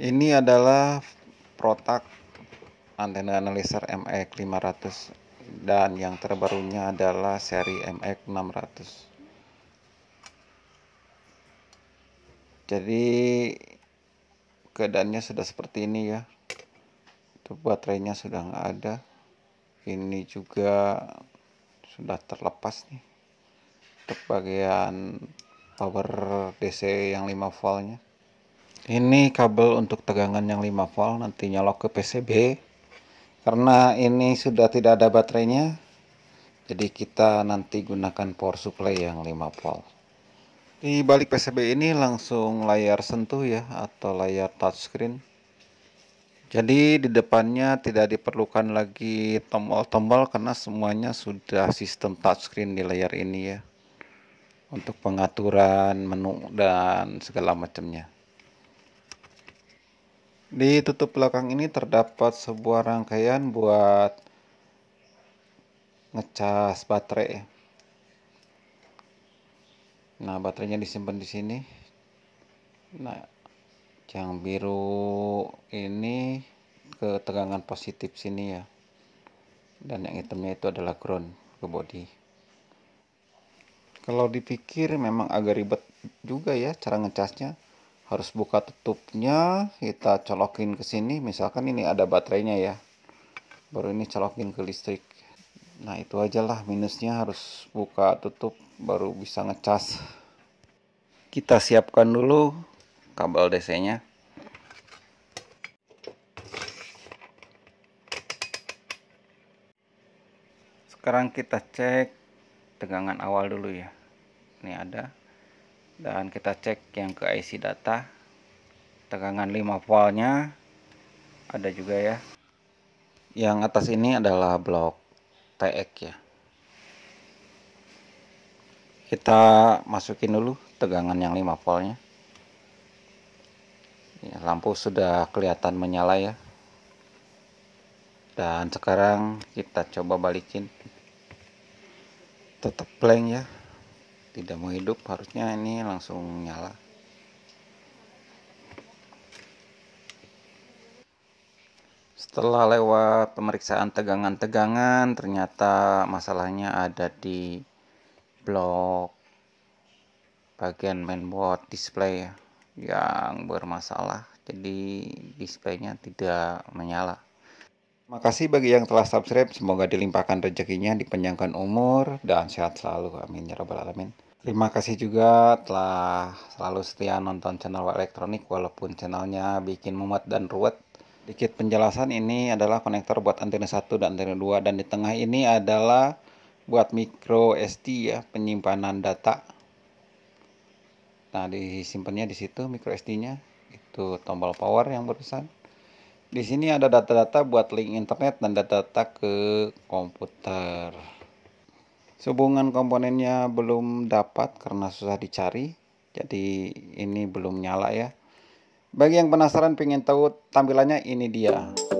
ini adalah protak antena analyzer MX500 dan yang terbarunya adalah seri MX600 jadi keadaannya sudah seperti ini ya itu baterainya sudah nggak ada ini juga sudah terlepas nih untuk bagian power DC yang 5 voltnya ini kabel untuk tegangan yang 5 volt nanti nyolok ke PCB karena ini sudah tidak ada baterainya jadi kita nanti gunakan power supply yang 5 volt di balik PCB ini langsung layar sentuh ya atau layar touchscreen jadi di depannya tidak diperlukan lagi tombol-tombol karena semuanya sudah sistem touchscreen di layar ini ya untuk pengaturan menu dan segala macamnya di tutup belakang ini terdapat sebuah rangkaian buat ngecas baterai. Nah, baterainya disimpan di sini. Nah, yang biru ini ke tegangan positif sini ya. Dan yang hitamnya itu adalah ground ke body. Kalau dipikir memang agak ribet juga ya cara ngecasnya harus buka tutupnya kita colokin ke sini misalkan ini ada baterainya ya baru ini colokin ke listrik nah itu aja lah minusnya harus buka tutup baru bisa ngecas kita siapkan dulu kabel DC nya sekarang kita cek tegangan awal dulu ya ini ada dan kita cek yang ke IC data tegangan 5 voltnya ada juga ya yang atas ini adalah blok TX ya kita masukin dulu tegangan yang 5 voltnya ya, lampu sudah kelihatan menyala ya dan sekarang kita coba balikin tetap blank ya tidak mau hidup harusnya ini langsung nyala setelah lewat pemeriksaan tegangan-tegangan ternyata masalahnya ada di blok bagian mainboard display ya, yang bermasalah jadi displaynya tidak menyala Terima kasih bagi yang telah subscribe, semoga dilimpahkan rezekinya, dipanjangkan umur, dan sehat selalu. Amin ya rabbal alamin. Terima kasih juga telah selalu setia nonton channel elektronik walaupun channelnya bikin mumet dan ruwet. Dikit penjelasan ini adalah konektor buat antena 1 dan antena 2 dan di tengah ini adalah buat micro SD ya, penyimpanan data. Nah, disimpannya di situ micro SD-nya. Itu tombol power yang barusan di sini ada data-data buat link internet dan data-data ke komputer. Sehubungan komponennya belum dapat karena susah dicari, jadi ini belum nyala ya. Bagi yang penasaran pengen tahu tampilannya ini dia.